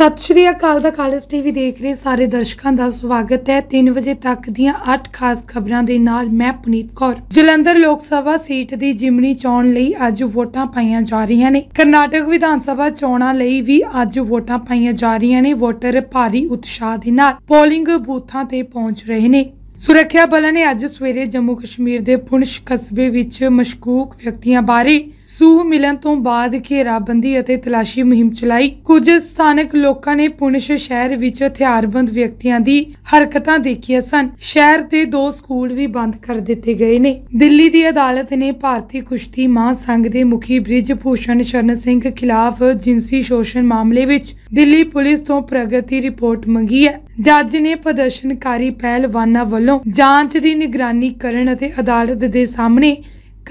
ਸਤਿ ਸ਼੍ਰੀ ਅਕਾਲ ਦਾ college TV ਦੇਖ ਰਹੇ ਸਾਰੇ ਦਰਸ਼ਕਾਂ ਦਾ ਸਵਾਗਤ ਹੈ 3 ਵਜੇ ਤੱਕ ਦੀਆਂ 8 ਖਾਸ ਖਬਰਾਂ ਦੇ ਨਾਲ ਮੈਂ ਪੁਨੀਤ ਕੌਰ ਜਲੰਧਰ ਲੋਕ ਸਭਾ ਸੀਟ ਦੀ ਜਿਮਣੀ ਚੋਣ ਲਈ ਅੱਜ ਵੋਟਾਂ ਪਾਈਆਂ ਜਾ ਰਹੀਆਂ ਨੇ ਕਰਨਾਟਕ ਵਿਧਾਨ ਸਭਾ ਚੋਣਾਂ ਲਈ ਵੀ ਅੱਜ ਵੋਟਾਂ ਪਾਈਆਂ ਜਾ ਰਹੀਆਂ ਨੇ ਵੋਟਰ ਭਾਰੀ ਉਤਸ਼ਾਹ ਦੇ ਨਾਲ ਪੋਲਿੰਗ ਬੂਥਾਂ ਤੇ ਪਹੁੰਚ ਰਹੇ ਨੇ ਸੁਰੱਖਿਆ ਬਲਾਂ ਨੇ ਅੱਜ ਸਵੇਰੇ ਜੰਮੂ ਕਸ਼ਮੀਰ ਦੇ ਪੁਨਸ਼ ਕਸਬੇ ਵਿੱਚ ਮਸ਼ਕੂਕ ਵਿਅਕਤੀਆਂ ਬਾਰੇ ਸੂਹ ਮਿਲਣ ਤੋਂ ਬਾਅਦ ਘੇਰਾਬੰਦੀ ਅਤੇ ਤਲਾਸ਼ੀ ਮੁਹਿੰਮ ਚਲਾਈ ਕੁਝ ਸਥਾਨਕ ਲੋਕਾਂ ਨੇ ਪੁਨਸ਼ ਸ਼ਹਿਰ ਵਿੱਚ ਹਥਿਆਰਬੰਦ ਵਿਅਕਤੀਆਂ ਦੀ ਹਰਕਤਾਂ ਦੇਖੀਆਂ ਸਨ ਸ਼ਹਿਰ ਦੇ ਦੋ ਸਕੂਲ ਵੀ ਬੰਦ ਕਰ ਦਿੱਤੇ ਗਏ ਨੇ ਦਿੱਲੀ ਦੀ ਅਦਾਲਤ ਨੇ ਭਾਰਤੀ ਕੁਸ਼ਤੀ ਮਹਾਸੰਘ ਦੇ ਮੁਖੀ ਬ੍ਰਿਜ ਭੂਸ਼ਣ ਸ਼ਰਨ ਸਿੰਘ ਖਿਲਾਫ ਜਿੰਸੀ ਸ਼ੋਸ਼ਣ ਮਾਮਲੇ ਵਿੱਚ ਦਿੱਲੀ ਪੁਲਿਸ ਤੋਂ ਪ੍ਰਗਤੀ ਰਿਪੋਰਟ ਮੰਗੀ ਹੈ ਜੱਜ ਨੇ ਪ੍ਰਦਰਸ਼ਨਕਾਰੀ ਪਹਿਲਵਾਨਾਂ ਵੱਲੋਂ ਜਾਂਚ ਦੀ ਨਿਗਰਾਨੀ ਕਰਨ ਅਤੇ ਅਦਾਲਤ ਦੇ ਸਾਹਮਣੇ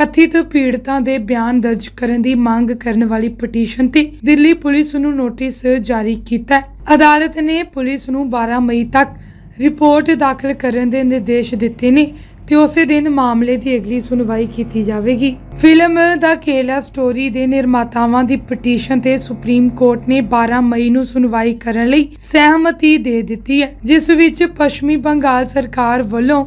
ਕਥਿਤ ਪੀੜਤਾਂ ਦੇ ਬਿਆਨ ਦਰਜ ਕਰਨ ਦੀ ਮੰਗ ਕਰਨ ਵਾਲੀ ਪਟੀਸ਼ਨ ਤੇ ਦਿੱਲੀ ਪੁਲਿਸ ਨੂੰ ਨੋਟਿਸ ਜਾਰੀ ਕੀਤਾ ਅਦਾਲਤ ਨੇ ਪੁਲਿਸ ਨੂੰ 12 ਮਈ ਤੱਕ ਰਿਪੋਰਟ ਦਾਖਲ ਕਰਨ ਦੇ ਨਿਰਦੇਸ਼ ਦਿੱਤੇ ਨੇ ਤੇ ਉਸੇ ਦਿਨ ਮਾਮਲੇ ਦੀ ਅਗਲੀ ਸੁਣਵਾਈ ਕੀਤੀ ਜਾਵੇਗੀ ਫਿਲਮ ਦਾ ਕੇਲਾ ਸਟੋਰੀ ਦੇ ਨਿਰਮਾਤਾਵਾਂ ਦੀ ਪਟੀਸ਼ਨ ਤੇ ਸੁਪਰੀਮ ਕੋਰਟ ਨੇ 12 ਮਈ ਨੂੰ ਸੁਣਵਾਈ ਕਰਨ ਲਈ ਸਹਿਮਤੀ ਦੇ ਦਿੱਤੀ ਹੈ ਜਿਸ ਵਿੱਚ ਪੱਛਮੀ ਬੰਗਾਲ ਸਰਕਾਰ ਵੱਲੋਂ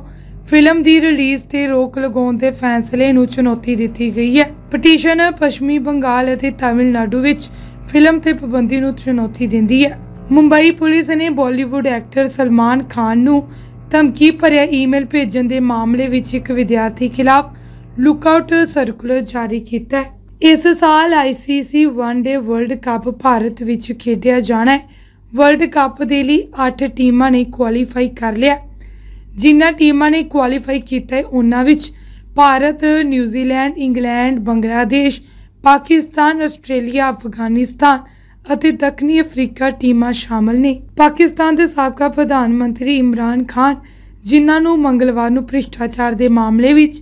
ਫਿਲਮ ਦੀ ਰਿਲੀਜ਼ ਤੇ ਰੋਕ ਲਗਾਉਣ ਦੇ ਫੈਸਲੇ ਨੂੰ ਚੁਣੌਤੀ ਦਿੱਤੀ ਗਈ ਹੈ ਪਟੀਸ਼ਨ ਪੱਛਮੀ ਬੰਗਾਲ ਅਤੇ ਤਾਮਿਲਨਾਡੂ ਵਿੱਚ ਫਿਲਮ ਤੇ ਪਾਬੰਦੀ ਨੂੰ ਚੁਣੌਤੀ ਦਿੰਦੀ ਹੈ ਮੁੰਬਈ ਪੁਲਿਸ ਨੇ ਬਾਲੀਵੁੱਡ ਐਕਟਰ ਸਲਮਾਨ ਖਾਨ ਨੂੰ ਧਮਕੀ ਭਰਿਆ ਈਮੇਲ ਭੇਜਣ ਦੇ ਮਾਮਲੇ ਵਿੱਚ ਇੱਕ ਵਿਦਿਆਰਥੀ ਖਿਲਾਫ ਲੁੱਕਆਊਟ ਸਰਕੂਲਰ ਜਾਰੀ ਕੀਤਾ ਹੈ ਇਸ ਸਾਲ 1 ਵਨਡੇ ਵਰਲਡ ਕੱਪ ਭਾਰਤ ਵਿੱਚ ਖੇਡਿਆ ਜਾਣਾ ਹੈ ਵਰਲਡ ਕੱਪ ਦੇ ਲਈ 8 ਟੀਮਾਂ ਨੇ ਕੁਆਲੀਫਾਈ ਕਰ ਲਿਆ ਜਿਨ੍ਹਾਂ ਟੀਮਾਂ ਨੇ ਕੁਆਲੀਫਾਈ ਕੀਤਾ ਹੈ ਉਹਨਾਂ ਵਿੱਚ Bharat New Zealand England Bangladesh Pakistan Australia Afghanistan ਅਤੇ ਦੱਖਣੀ ਅਫਰੀਕਾ ਟੀਮਾਂ ਸ਼ਾਮਲ ਨੇ ਪਾਕਿਸਤਾਨ ਦੇ ਸਾਬਕਾ ਪ੍ਰਧਾਨ ਮੰਤਰੀ ਇਮਰਾਨ ਖਾਨ ਜਿਨ੍ਹਾਂ ਨੂੰ ਮੰਗਲਵਾਰ ਨੂੰ ਭ੍ਰਿਸ਼ਟਾਚਾਰ ਦੇ ਮਾਮਲੇ ਵਿੱਚ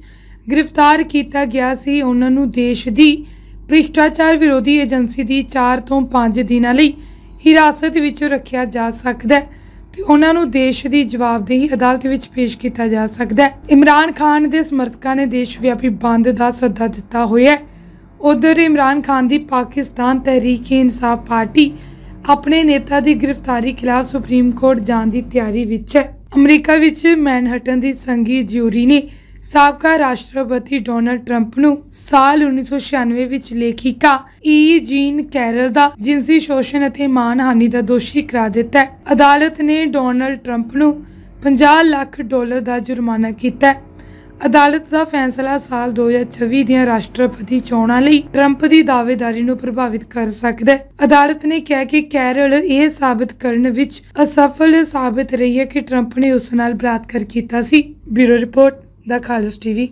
ਗ੍ਰਿਫਤਾਰ ਕੀਤਾ ਗਿਆ ਸੀ ਉਹਨਾਂ ਨੂੰ ਦੇਸ਼ ਦੀ ਭ੍ਰਿਸ਼ਟਾਚਾਰ ਵਿਰੋਧੀ ਏਜੰਸੀ ਦੀ 4 ਤੋਂ 5 ਦਿਨਾਂ ਲਈ ਹਿਰਾਸਤ ਵਿੱਚ ਰੱਖਿਆ ਜਾ ਸਕਦਾ ਹੈ ਤੇ ਉਹਨਾਂ ਨੂੰ ਦੇਸ਼ ਦੀ ਜਵਾਬਦੇਹੀ ਅਦਾਲਤ ਵਿੱਚ ਪੇਸ਼ ਕੀਤਾ ਜਾ ਸਕਦਾ ਹੈ ਇਮਰਾਨ ਖਾਨ ਦੇ ਸਮਰਥਕਾਂ ਨੇ ਦੇਸ਼ ਵਿਆਪੀ ਬੰਦ ਦਾ ਸੱਦਾ ਦਿੱਤਾ ਹੋਇਆ ਹੈ ਉਧਰ ਇਮਰਾਨ ਖਾਨ ਦੀ ਪਾਕਿਸਤਾਨ ਤਹਿਰੀਕ-ਏ-ਇਨਸਾਫ ਪਾਰਟੀ ਆਪਣੇ ਨੇਤਾ ਦੀ ਗ੍ਰਿਫਤਾਰੀ ਖਿਲਾਫ ਸੁਪਰੀਮ ਕੋਰਟ ਜਾਣ ਦੀ ਤਿਆਰੀ ਵਿੱਚ ਹੈ ਅਮਰੀਕਾ ਵਿੱਚ ਮੈਨਹਟਨ ਦੀ ਸੰਘੀ ਜਿਊਰੀ ਨੇ ਸਾਬਕਾ ਰਾਸ਼ਟਰਪਤੀ ਡੋਨਲਡ ਟਰੰਪ ਨੂੰ ਸਾਲ 1996 ਵਿੱਚ ਲੇਖਿਕਾ ਈ ਜੀਨ ਕੈਰਲ ਦਾ ਜਿਨਸੀ ਸ਼ੋਸ਼ਣ ਅਤੇ ਮਾਨਹਾਨੀ ਦਾ ਦੋਸ਼ੀ ਕਰਾ ਦਿੱਤਾ ਹੈ ਅਦਾਲਤ ਨੇ ਡੋਨਲਡ ਟਰੰਪ ਨੂੰ 50 ਲੱਖ ਡਾਲਰ ਦਾ ਜੁਰਮਾਨਾ ਕੀਤਾ ਹੈ ਅਦਾਲਤ ਦਾ ਫੈਸਲਾ ਸਾਲ 2024 ਦੀਆਂ ਰਾਸ਼ਟਰਪਤੀ ਚੋਣਾਂ ਲਈ 트ੰਪ ਦੀ ਦਾਅਵੇਦਾਰੀ ਨੂੰ ਪ੍ਰਭਾਵਿਤ ਕਰ ਸਕਦਾ ਹੈ ਅਦਾਲਤ ਨੇ ਕਿਹਾ ਕਿ ਕੈਰਲ ਇਹ ਸਾਬਤ ਕਰਨ ਵਿੱਚ ਅਸਫਲ ਸਾਬਤ ਰਹੀ ਹੈ ਕਿ 트ੰਪ ਨੇ ਉਸ ਨਾਲ ਬਲਾਤਕਾਰ ਕੀਤਾ ਸੀ ਬਿਊਰੋ ਰਿਪੋਰਟ ਦਾ ਖਾਲਸ ਟੀਵੀ